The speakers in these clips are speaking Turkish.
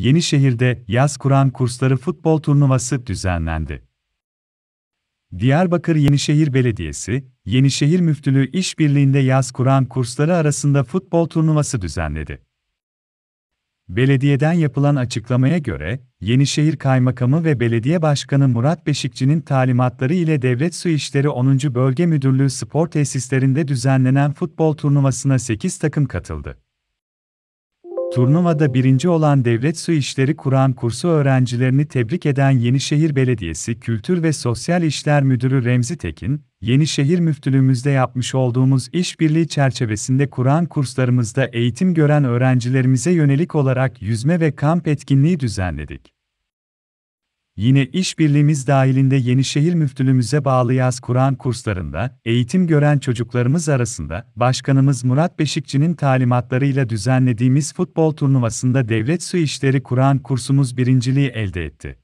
Yenişehir'de Yaz Kur'an Kursları futbol turnuvası düzenlendi. Diyarbakır Yenişehir Belediyesi, Yenişehir Müftülüğü işbirliğinde Yaz Kur'an Kursları arasında futbol turnuvası düzenledi. Belediyeden yapılan açıklamaya göre, Yenişehir Kaymakamı ve Belediye Başkanı Murat Beşikçi'nin talimatları ile Devlet Su İşleri 10. Bölge Müdürlüğü spor tesislerinde düzenlenen futbol turnuvasına 8 takım katıldı. Turnuvada birinci olan Devlet Su İşleri Kur'an kursu öğrencilerini tebrik eden Yenişehir Belediyesi Kültür ve Sosyal İşler Müdürü Remzi Tekin, Yenişehir Müftülüğümüzde yapmış olduğumuz işbirliği çerçevesinde Kur'an kurslarımızda eğitim gören öğrencilerimize yönelik olarak yüzme ve kamp etkinliği düzenledik. Yine işbirliğimiz dahilinde Yenişehir Müftülüğümüze bağlı yaz Kur'an kurslarında eğitim gören çocuklarımız arasında Başkanımız Murat Beşikçi'nin talimatlarıyla düzenlediğimiz futbol turnuvasında Devlet Su İşleri Kur'an kursumuz birinciliği elde etti.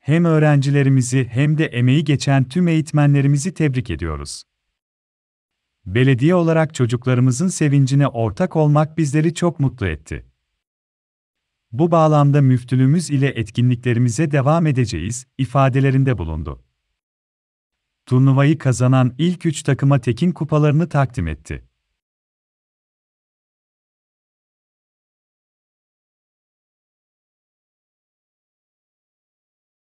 Hem öğrencilerimizi hem de emeği geçen tüm eğitmenlerimizi tebrik ediyoruz. Belediye olarak çocuklarımızın sevincine ortak olmak bizleri çok mutlu etti. Bu bağlamda müftülüğümüz ile etkinliklerimize devam edeceğiz, ifadelerinde bulundu. Turnuvayı kazanan ilk üç takıma Tekin kupalarını takdim etti.